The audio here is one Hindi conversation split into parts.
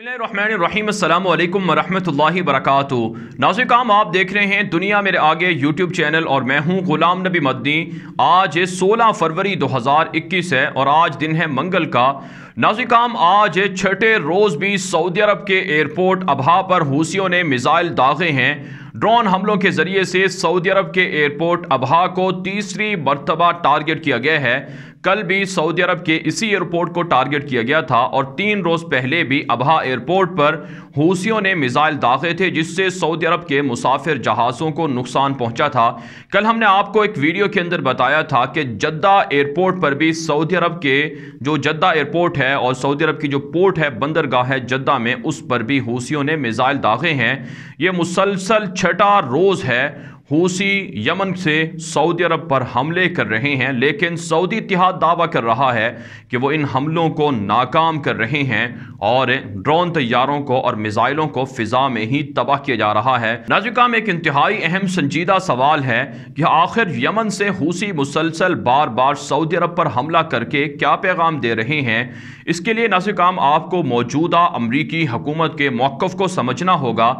अल्लाम वरहमल वरक नाजिकाम आप देख रहे हैं दुनिया मेरे आगे यूट्यूब चैनल और मैं हूँ गुलाम नबी मदनी आज 16 फरवरी 2021 है और आज दिन है मंगल का नाजिकाम आज छठे रोज़ भी सऊदी अरब के एयरपोर्ट अबहा पर हूसियों ने मिज़ाइल दागे हैं ड्रोन हमलों के ज़रिए से सऊदी अरब के एयरपोर्ट अबहा को तीसरी मरतबा टारगेट किया गया है कल भी सऊदी अरब के इसी एयरपोर्ट को टारगेट किया गया था और तीन रोज़ पहले भी अबहा एयरपोर्ट पर हूसियों ने मिज़ाइल दागे थे जिससे सऊदी अरब के मुसाफिर जहाज़ों को नुकसान पहुंचा था कल हमने आपको एक वीडियो के अंदर बताया था कि जद्दा एयरपोर्ट पर भी सऊदी अरब के जो जद्दा एयरपोर्ट है और सऊदी अरब की जो पोर्ट है बंदरगाह है जद्दा में उस पर भी हूसियों ने मिज़ाइल दागे हैं ये मुसलसल छठा रोज़ है हूसी यमन से सऊदी अरब पर हमले कर रहे हैं लेकिन सऊदी इतिहाद दावा कर रहा है कि वो इन हमलों को नाकाम कर रहे हैं और ड्रोन तैयारों को और मिज़ाइलों को फ़िज़ा में ही तबाह किया जा रहा है में एक इंतहाई अहम संजीदा सवाल है कि आखिर यमन से हूसी मुसलसल बार बार सऊदी अरब पर हमला करके क्या पैगाम दे रहे हैं इसके लिए नाजुकाम आपको मौजूदा अमरीकी हुकूमत के मौक़ को समझना होगा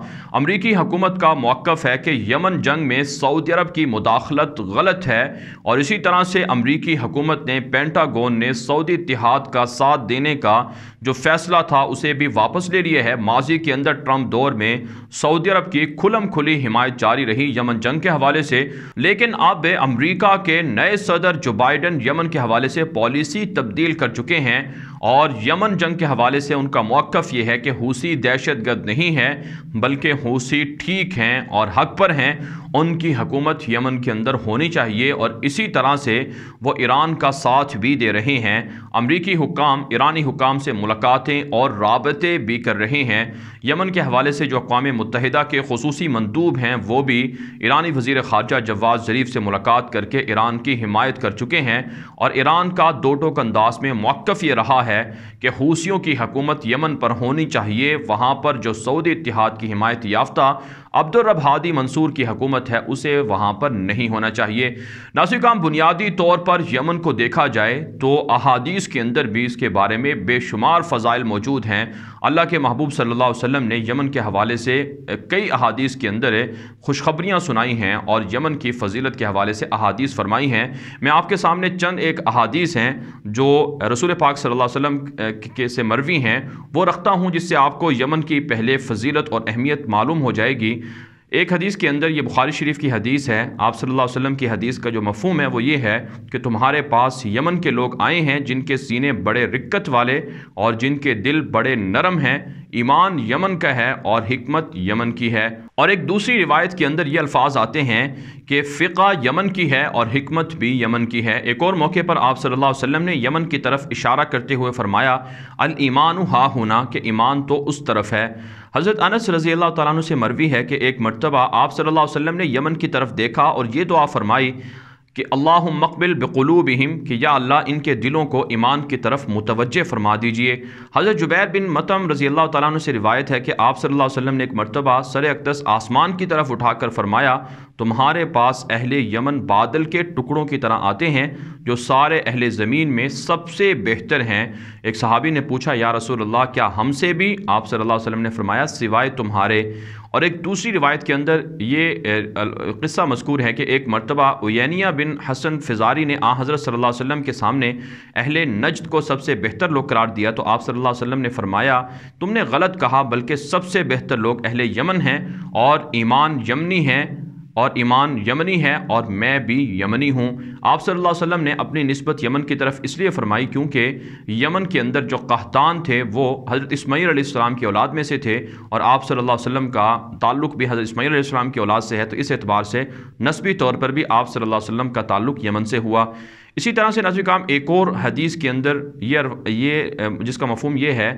अमरीकी हुकूमत का मौक़ है कि यमन जंग में में सऊदी अरब की मुदाखलत गलत है और इसी तरह से अमरीकी हुकूमत ने पेंटागोन ने सऊदी इतिहाद का साथ देने का जो फैसला था उसे भी वापस ले लिया है माजी के अंदर ट्रंप दौर में सऊदी अरब की खुलम खुली हिमायत जारी रही यमन जंग के हवाले से लेकिन अब अमरीका के नए सदर जो बाइडन यमन के हवाले से पॉलिसी तब्दील कर चुके हैं और यमन जंग के हवाले से उनका मौक़फ़ यह है कि हूसी दहशत गर्द नहीं है बल्कि हूसी ठीक हैं और हक पर हैं उनकी हुकूमत यमन के अंदर होनी चाहिए और इसी तरह से वो ईरान का साथ भी दे रहे हैं अमरीकी हुकाम ईरानी हुकाम से मुलाकातें और रबते भी कर रहे हैं यमन के हवाले से जो अकवा मुतहदा के खसूस मंदूब हैं वो भी ईरानी वजीर खारजा जवाद ज़रीफ से मुलाकात करके ईरान की हिमायत कर चुके हैं और ईरान का दो टोक अंदाज में मौक़ ये रहा है कि हूसियों की हकूमत यमन पर होनी चाहिए वहाँ पर जो सऊदी इतिहाद की हिमायत याफ्ता अब्दुलरब हादी मंसूर की हकूमत है उसे वहाँ पर नहीं होना चाहिए नासिकाम बुनियादी तौर पर यमन को देखा जाए तो अहादीस के अंदर भी इसके बारे में बेशुमार फ़जाइल मौजूद हैं अल्लाह के महबूब सल्ला वसल्लम ने यमन के हवाले से कई अहादीस के अंदर खुशखबरियाँ सुनाई हैं और यमन की फजीलत के हवाले से अहादीस फरमाई हैं मैं आपके सामने चंद एक अहादीस हैं जो रसूल पाक अलैहि वसल्लम के से मरवी हैं वो रखता हूँ जिससे आपको यमन की पहले फजीलत और अहमियत मालूम हो जाएगी एक हदीस के अंदर ये बुखारी शरीफ की हदीस है आप सल्लल्लाहु अलैहि वसल्लम की हदीस का जो मफहम है वो ये है कि तुम्हारे पास यमन के लोग आए हैं जिनके सीने बड़े रिक्कत वाले और जिनके दिल बड़े नरम हैं ईमान यमन का है और हमत यमन की है और एक दूसरी रिवायत के अंदर ये अल्फाज आते हैं कि फ़िका यमन की है और हमत भी यमन की है एक और मौके पर आप सल्लल्लाहु अलैहि वसल्लम ने यमन की तरफ इशारा करते हुए फरमाया अल ईमान हा होना कि ईमान तो उस तरफ है हज़रत अनस रज़ी अल्लाह तु से मरवी है कि एक मरतबा आप सल्लल्लाहु अलैहि वसल्लम ने यमन की तरफ देखा और ये दुआ फरमाई कि अल्लाह मकबिल बकलूबहम कि या अल्लाह इनके दिलों को ईमान की तरफ मुतवजह फरमा दीजिए हज़रत जुबैर बिन मतम रज़ी अल्लाह तु से रिवायत है कि आप सल्ला वसम ने एक मरतबा सर अकदस आसमान की तरफ उठाकर फरमाया तुम्हारे पास अहले यमन बादल के टुकड़ों की तरह आते हैं जो सारे अहल ज़मीन में सबसे बेहतर हैं एक सहाबी ने पूछा या रसूल अल्लाह क्या हमसे भी आप सल्ला वसम ने फरमाया सिवाय तुम्हारे और एक दूसरी रिवायत के अंदर ये क़स्सा मस्कूर है कि एक मरतबा उनिया बिन हसन फ़िज़ारी ने आ हज़रत सल्ला अलैहि के सामने अहल नजद को सबसे बेहतर लोग करार दिया तो आप सल्ला अलैहि ने फरमाया तुमने गलत कहा बल्कि सबसे बेहतर लोग अहल यमन हैं और ईमान यमनी हैं और ईमान यमनी है और मैं भी यमनी हूँ आप सल्लल्लाहु अलैहि वसल्लम ने अपनी नस्बत यमन की तरफ इसलिए फरमाई क्योंकि यमन के अंदर जो कहतान थे वो हज़रत इसमाईल सलाम की औलाद में से थे और आप सल्लल्लाहु अलैहि वसल्लम का ताल्लुक़ भी हज़रत इसमाईल की औलाद से है तो इस एतबार से नस्बी तौर पर भी आप सल्लल्लाहु अलैहि वसल्लम का ताल्लुक़ यमन से हुआ इसी तरह से नजर काम एक और हदीस के अंदर ये ये जिसका मफहम यह है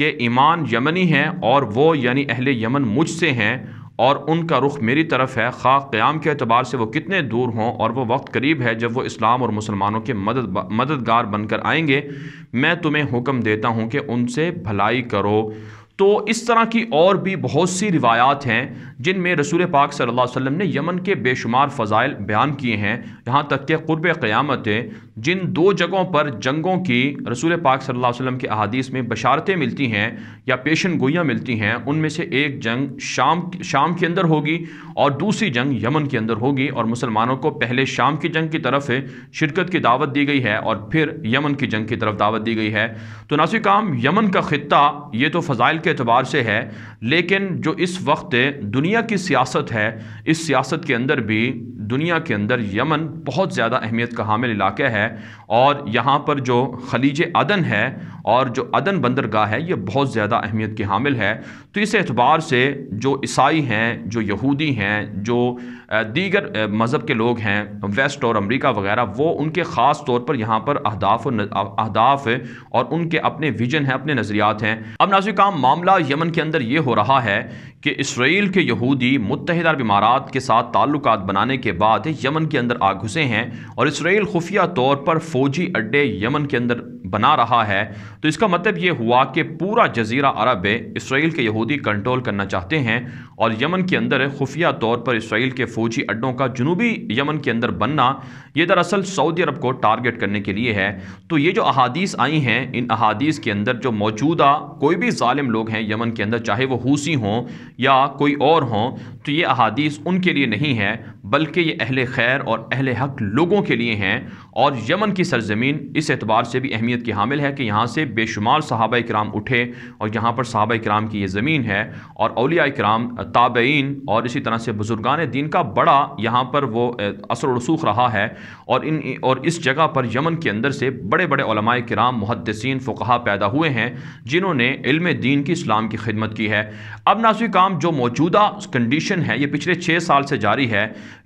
कि ईमान यमनी है और वो यानी अहल यमन मुझसे हैं और उनका रुख मेरी तरफ है खा क़्याम के अतबार से वो कितने दूर हों और वो वक्त करीब है जब वो इस्लाम और मुसलमानों के मदद मददगार बनकर आएंगे मैं तुम्हें हुक्म देता हूँ कि उनसे भलाई करो तो इस तरह की और भी बहुत सी रिवायात हैं जिनमें रसूल पाक सल्लल्लाहु अलैहि वसल्लम ने यमन के बेशुमार फ़ज़ाइल बयान किए हैं यहाँ तक कि क़ुरब क़्यामत जिन दो जगहों पर जंगों की रसूल पाक सल्लल्लाहु अलैहि वसल्लम के अहादीस में बशारतें मिलती हैं या पेशन गोयाँ मिलती हैं उनमें से एक जंग शाम शाम के अंदर होगी और दूसरी जंग यमन के अंदर होगी और मुसलमानों को पहले शाम की जंग की तरफ शिरकत की दावत दी गई है और फिर यमन की जंग की तरफ दावत दी गई है तो नासिक काम यमन का ख़त्ता ये तो फ़ज़ाइल के अतबार से है लेकिन जो इस वक्त दुनिया की सियासत है इस सियासत के अंदर भी दुनिया के अंदर यमन बहुत ज़्यादा अहमियत का हामिल इलाका है और यहाँ पर जो खलीज अदन है और जो अदन बंदरगाह है ये बहुत ज़्यादा अहमियत की हामिल है तो इस एतबार से जो ईसाई हैं जो यहूदी हैं जो दीगर मज़हब के लोग हैं वेस्ट और अमरीका वगैरह वो उनके ख़ास तौर पर यहाँ पर अहदाफ और अहदाफ और उनके अपने विजन हैं अपने नज़रियात हैं अब नाजिक काम मामला यमन के अंदर ये हो रहा है कि इसराइल के यहूदी मुतहद अरब इमारात के साथ ताल्लुक बनाने के बाद यमन के अंदर आ घुसे हैं और इसराइल खुफिया तौर पर फ़ौजी अड्डे यमन के अंदर बना रहा है तो इसका मतलब ये हुआ कि पूरा जजीरा अरब है इसराइल के यहूदी कंट्रोल करना चाहते हैं और यमन के अंदर खुफिया तौर पर इसराइल के फौजी अड्डों का जनूबी यमन के अंदर बनना ये दरअसल सऊदी अरब को टारगेट करने के लिए है तो ये जो अहादीस आई हैं इन अहादीस के अंदर जो मौजूदा कोई भी ालिम लोग हैं यमन के अंदर चाहे वह हूसी हों या कोई और हों तो ये अहादीस उनके लिए नहीं है बल्कि ये अहल खैर और अहल हक लोगों के लिए हैं और यमन की सरजमीन इस एतबार से भी अहमियत अहमियत की हामिल है कि यहाँ से बेशुमार सहाबा कराम उठे और यहाँ पर सहाबा कराम की ये ज़मीन है और अलिया कराम ताबेन और इसी तरह से बुज़ुर्गान दिन का बड़ा यहाँ पर वो असर रसूख रहा है और इन और इस जगह पर यमन के अंदर से बड़े बड़े कराम मुहदसिन फ़ुकहा पैदा हुए हैं जिन्होंने इल्म दीन की इस्लाम की खिदमत की है अब नासवी काम जो मौजूदा कंडीशन है ये पिछले छः साल से जारी है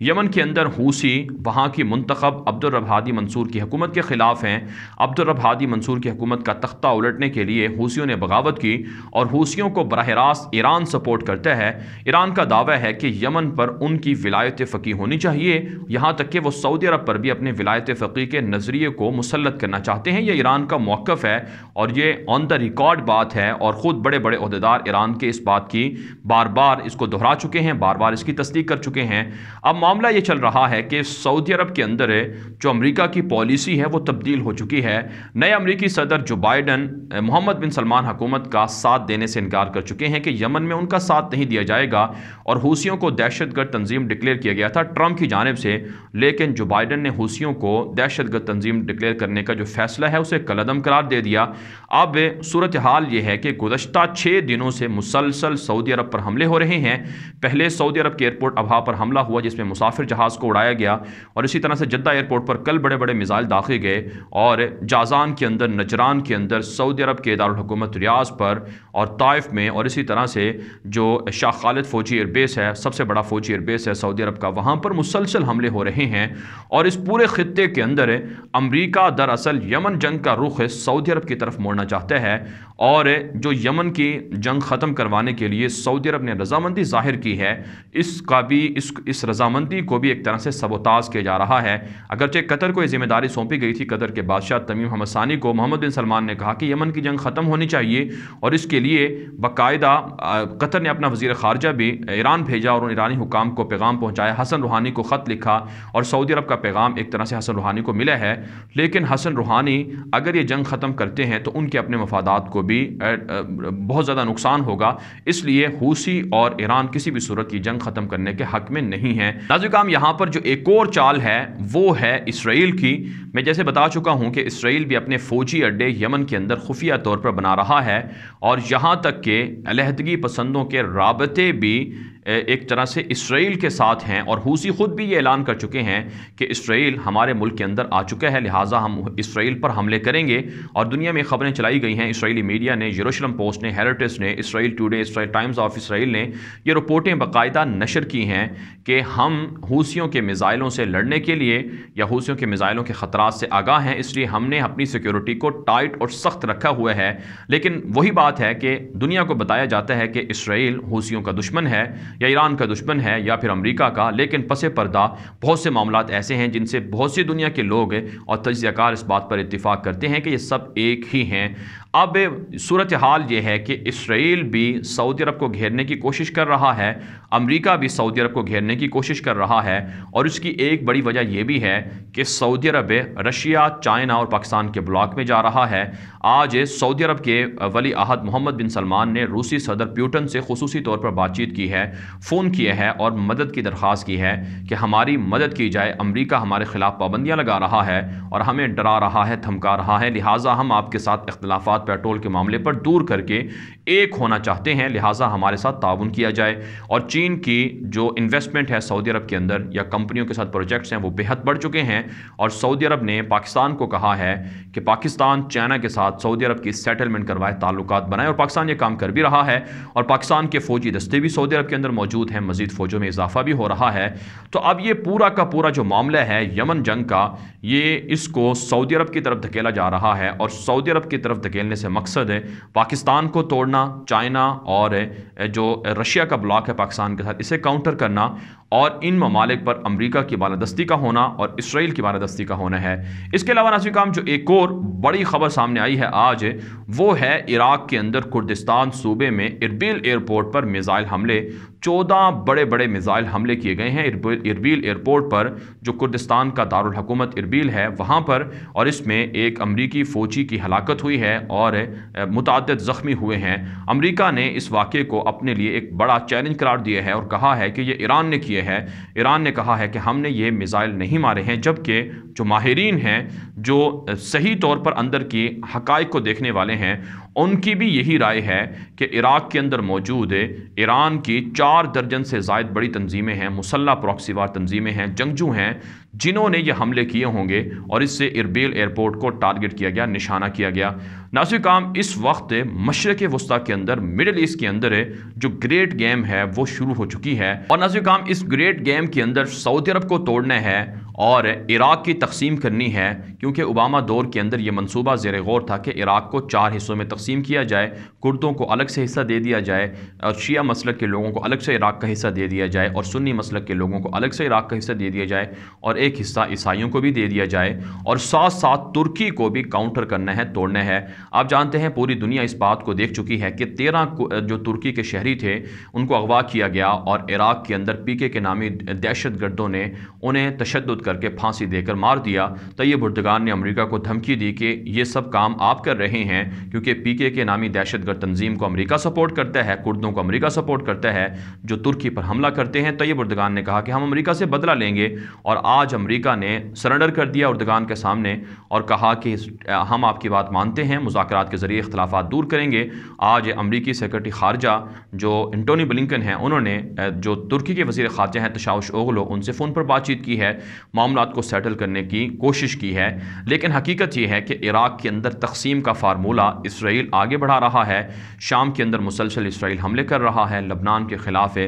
यमन के अंदर हूसी वहाँ की मंतखब अब्दुलरब हादी मंसूर की हुकूमत के ख़िलाफ़ हैं अब्दुलरब हादी वादी मंसूर की हुकूमत का तख्ता उलटने के लिए हूसियों ने बगावत की और हूसियों को बरह रास्त ईरान सपोर्ट करते हैं ईरान का दावा है कि यमन पर उनकी विलायत फ़की होनी चाहिए यहाँ तक कि वह सऊदी अरब पर भी अपने विलायत फ़की के नज़रिए को मुसलत करना चाहते हैं यह ईरान का मौक़ है और ये ऑन द रिकॉर्ड बात है और ख़ुद बड़े बड़े अहदेदार ईरान के इस बात की बार बार इसको दोहरा चुके हैं बार बार इसकी तस्दीक कर चुके हैं अब मामला ये चल रहा है कि सऊदी अरब के अंदर जो अमरीका की पॉलिसी है वो तब्दील हो चुकी है नए नए अमरीकी सदर जो बाइडन मोहम्मद बिन सलमान हकूमत का साथ देने से इनकार कर चुके हैं कि यमन में उनका साथ नहीं दिया जाएगा और हूसियों को दहशत गर्द तंजीम डिक्लेयर किया गया था ट्रंप की जानब से लेकिन जो बाइडन ने हूसियों को दहशत गर्द तंजीम डिक्लेयर करने का जो फैसला है उसे कलदम करार दे दिया अब सूरत हाल ये है कि गुजशत छः दिनों से मुसलसल सऊदी अरब पर हमले हो रहे हैं पहले सऊदी अरब के एयरपोर्ट अभा पर हमला हुआ जिसमें मुसाफिर जहाज़ को उड़ाया गया और इसी तरह से जद्दा एयरपोर्ट पर कल बड़े बड़े मिज़ाइल दाखिल गए और जाजान के अंदर नजरान के अंदर सऊदी अरब के दारकूमत रियाज पर और ताइफ में और इसी तरह से जो शाह खालिद फ़ौजी एयरबेस है सबसे बड़ा फ़ौजी एयरबेस है सऊदी अरब का वहाँ पर मुसलसल हमले हो रहे हैं और इस पूरे ख़त्े के अंदर अमरीका दरअसल यमन जंग का रुख सऊदी अरब की तरफ मोड़ना चाहता है और जो यमन की जंग ख़त्म करवाने के लिए सऊदी अरब ने रजामंदी ज़ाहिर की है इसका भी इस इस रजामंदी को भी एक तरह से सबोताज किया जा रहा है अगरचे कतर को ये जिम्मेदारी सौंपी गई थी कतर के बादशाह तमीम हमसानी रहमानी को मोहम्मद बिन सलमान ने कहा कि यमन की जंग ख़त्म होनी चाहिए और इसके लिए बाकायदा कतर ने अपना वजीर खारजा भी ईरान भेजा और उन ईरानी हुकाम को पैगाम पहुँचाया हसन रूहानी को ख़त लिखा और सऊदी अरब का पैगाम एक तरह से हसन रूहानी को मिला है लेकिन हसन रूहानी अगर ये जंग ख़त्म करते हैं तो उनके अपने मफादात को भी बहुत ज़्यादा नुकसान होगा इसलिए हूसी और ईरान किसी भी सूरत की जंग ख़त्म करने के हक में नहीं है नाजुकाम यहाँ पर जो एक और चाल है वो है इसराइल की मैं जैसे बता चुका हूँ कि इसराइल भी अपने फ़ौजी अड्डे यमन के अंदर खुफिया तौर पर बना रहा है और यहाँ तक के अलहदगी पसंदों के रबते भी एक तरह से इसराइल के साथ हैं और हूसी ख़ुद भी ये ऐलान कर चुके हैं कि इसराइल हमारे मुल्क के अंदर आ चुका है लिहाजा हम इसराइल पर हमले करेंगे और दुनिया में खबरें चलाई गई हैं इसराइली मीडिया ने यरूशलम पोस्ट ने हेरिटेज ने Israel Today Israel Times of Israel ने ये रिपोर्टें बाकायदा नशर की हैं कि हम हूसीियों के मिज़ाइलों से लड़ने के लिए या हूसीियों के मिज़ाइलों के ख़तरा से आगाह हैं इसलिए हमने अपनी सिक्योरिटी को टाइट और सख्त रखा हुआ है लेकिन वही बात है कि दुनिया को बताया जाता है कि इसराइल हूसियों का दुश्मन है या ईरान का दुश्मन है या फिर अमेरिका का लेकिन पस पर्दा बहुत से मामला ऐसे हैं जिनसे बहुत सी दुनिया के लोग और तजयकार इस बात पर इतफाक़ करते हैं कि ये सब एक ही हैं अब सूरत हाल ये है कि इसराइल भी सऊदी अरब को घेरने की कोशिश कर रहा है अमेरिका भी सऊदी अरब को घेरने की कोशिश कर रहा है और इसकी एक बड़ी वजह यह भी है कि सऊदी अरब रशिया चाइना और पाकिस्तान के ब्लॉक में जा रहा है आज सऊदी अरब के वली अहद मोहम्मद बिन सलमान ने रूसी सदर प्यूटन से खसूसी तौर पर बातचीत की है फ़ोन किया है और मदद की दरख्वास्त की है कि हमारी मदद की जाए अमरीका हमारे ख़िलाफ़ पाबंदियाँ लगा रहा है और हमें डरा रहा है धमका रहा है लिहाजा हम आपके साथ इख्तलाफा तनाज़ात पेट्रोल के मामले पर दूर करके एक होना चाहते हैं लिहाजा हमारे साथ ताउन किया जाए और चीन की जो इन्वेस्टमेंट है सऊदी अरब के अंदर या कंपनियों के साथ प्रोजेक्ट्स हैं वो बेहद बढ़ चुके हैं और सऊदी अरब ने पाकिस्तान को कहा है कि पाकिस्तान चाइना के साथ सऊदी अरब की सेटलमेंट करवाए ताल्लुक बनाए और पाकिस्तान ये काम कर भी रहा है और पाकिस्तान के फौजी दस्ते भी सऊदी अरब के अंदर मौजूद हैं मजीद फौजों में इजाफा भी हो रहा है तो अब ये पूरा का पूरा जो मामला है यमन जंग का ये इसको सऊदी अरब की तरफ धकेला जा रहा है और सऊदी अरब की तरफ धकेलने कहने से मकसद है पाकिस्तान को तोड़ना चाइना और जो रशिया का ब्लॉक है पाकिस्तान के साथ इसे काउंटर करना और इन ममालिक पर अमेरिका की बालादस्ती का होना और इसराइल की बालादस्ती का होना है इसके अलावा नासिक काम जो एक और बड़ी खबर सामने आई है आज वो है इराक के अंदर कुर्दिस्तान सूबे में इरबिल एयरपोर्ट पर मिज़ाइल हमले चौदह बड़े बड़े मिज़ाइल हमले किए गए हैं इरबील एयरपोर्ट पर जो कुर्दिस्तान का दारुल हकूमत इरबील है वहाँ पर और इसमें एक अमरीकी फ़ौजी की हलाकत हुई है और मुतद ज़ख्मी हुए हैं अमरीका ने इस वाक़े को अपने लिए एक बड़ा चैलेंज करार दिया है और कहा है कि ये ईरान ने किए हैं ईरान ने कहा है कि हमने ये मिज़ाइल नहीं मारे हैं जबकि जो माहरीन हैं जो सही तौर पर अंदर की हक़ को देखने वाले हैं उनकी भी यही राय है कि इराक़ के अंदर मौजूद ईरान की चार दर्जन से जायद बड़ी तंजीमें हैं मुसल्ला प्रॉक्सीवार तंजीमें हैं जंगजू हैं जिन्होंने ये हमले किए होंगे और इससे इरबेल एयरपोर्ट को टारगेट किया गया निशाना किया गया नासिर काम इस वक्त मशरक़ वस्ती के अंदर मिडल ईस्ट के अंदर जो ग्रेट गेम है वो शुरू हो चुकी है और नासिर काम इस ग्रेट गेम के अंदर सऊदी अरब को तोड़ना है और इराक़ की तकसीम करनी है क्योंकि ओबामा दौर के अंदर यह मनसूबा जेर गौर था कि इराक़ को चार हिस्सों में तकसीम किया जाए कुर्दों को अलग से हिस्सा दे दिया जाए और शिया मसल के लोगों को अलग से इराक़ का हिस्सा दे दिया जाए और सुन्नी मसलक के लोगों को अलग से इराक़ का हिस्सा दे दिया जाए और एक हिस्सा ईसाइयों को भी दे दिया जाए और साथ साथ तुर्की को भी काउंटर करना है तोड़ना है आप जानते हैं पूरी दुनिया इस बात को देख चुकी है कि तेरह जो तुर्की के शहरी थे उनको अगवा किया गया और इराक़ के अंदर पीके के नामी दहशत गर्दों ने उन्हें तशद करके फांसी देकर मार दिया तैयब तो भुर्दगान ने अमरीका को धमकी दी कि यह सब काम आप कर रहे हैं क्योंकि पी के के नामी दहशतगर्द तंजीम को अमरीका सपोर्ट करता है कुर्दों को अमरीका सपोर्ट करता है जो तुर्की पर हमला करते हैं तैयब तो उर्दगान ने कहा कि हम अमरीका से बदला लेंगे और आज अमरीका ने सरेंडर कर दिया उर्दगान के सामने और कहा कि हम आपकी बात मानते हैं मुजाकर के ज़रिए इख्तलाफ दूर करेंगे आज अमरीकी सेक्रेटरी खारजा जो एंटोनी बलिंकन हैं उन्होंने जो तुर्की के वजीर खारजा हैं तशाउश ओगलो उनसे फ़ोन पर बातचीत की है मामला को सेटल करने की कोशिश की है लेकिन हकीकत यह है कि इराक़ के अंदर तकसीम का फार्मूला इसराइल आगे बढ़ा रहा है शाम के अंदर मुसलसल इसराइल हमले कर रहा है लबनान के ख़िलाफ़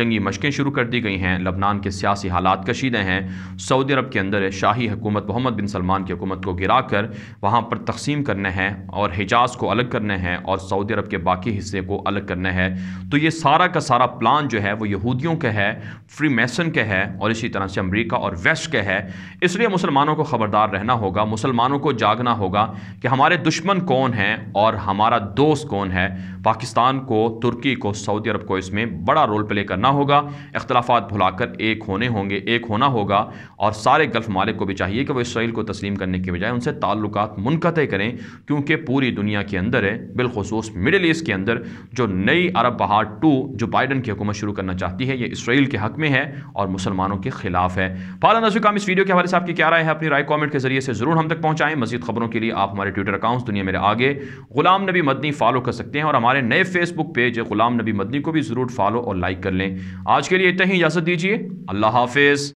जंगी मशकें शुरू कर दी गई हैं लबनान के सियासी हालात कशीदे हैं सऊदी अरब के अंदर शाही हुकूमत मोहम्मद बिन सलमान की हुकूमत को गिरा कर वहाँ पर तकसीम करने हैं और हिजाज को अलग करने हैं और सऊदी अरब के बाकी हिस्से को अलग करने है तो ये सारा का सारा प्लान जो है वो यहूदियों का है फ्री मैसन का है और इसी तरह से अमरीका और वेस्ट रश्क है इसलिए मुसलमानों को ख़बरदार रहना होगा मुसलमानों को जागना होगा कि हमारे दुश्मन कौन हैं और हमारा दोस्त कौन है पाकिस्तान को तुर्की को सऊदी अरब को इसमें बड़ा रोल प्ले करना होगा अख्तलाफा भुलाकर एक होने होंगे एक होना होगा और सारे गल्फ़ मालिक को भी चाहिए कि वह इसराइल को तस्लीम करने के बजाय उनसे ताल्लुक मुनक़ करें क्योंकि पूरी दुनिया के अंदर है बिलखसूस मिडल ईस्ट के अंदर जो नई अरब पहाड़ टू जो बाइडन की हुकूमत शुरू करना चाहती है ये इसराइल के हक में है और मुसलमानों के ख़िलाफ़ है नजर से काम इस वीडियो के हवाले से आपकी क्या राय है अपनी राय कॉमेंट के जरिए से ज़रूर हम तक पहुंचाएं मजीद खबरों के लिए आप हमारे ट्विटर अकाउंट्स दुनिया मेरे आगे गुलाम नबी मदनी फॉलो कर सकते हैं और हमारे नए फेसबुक पेज गुलाम नबी मदनी को भी ज़रूर फॉलो और लाइक कर लें आज के लिए इतना ही इजाज़त दीजिए अल्लाह हाफिज़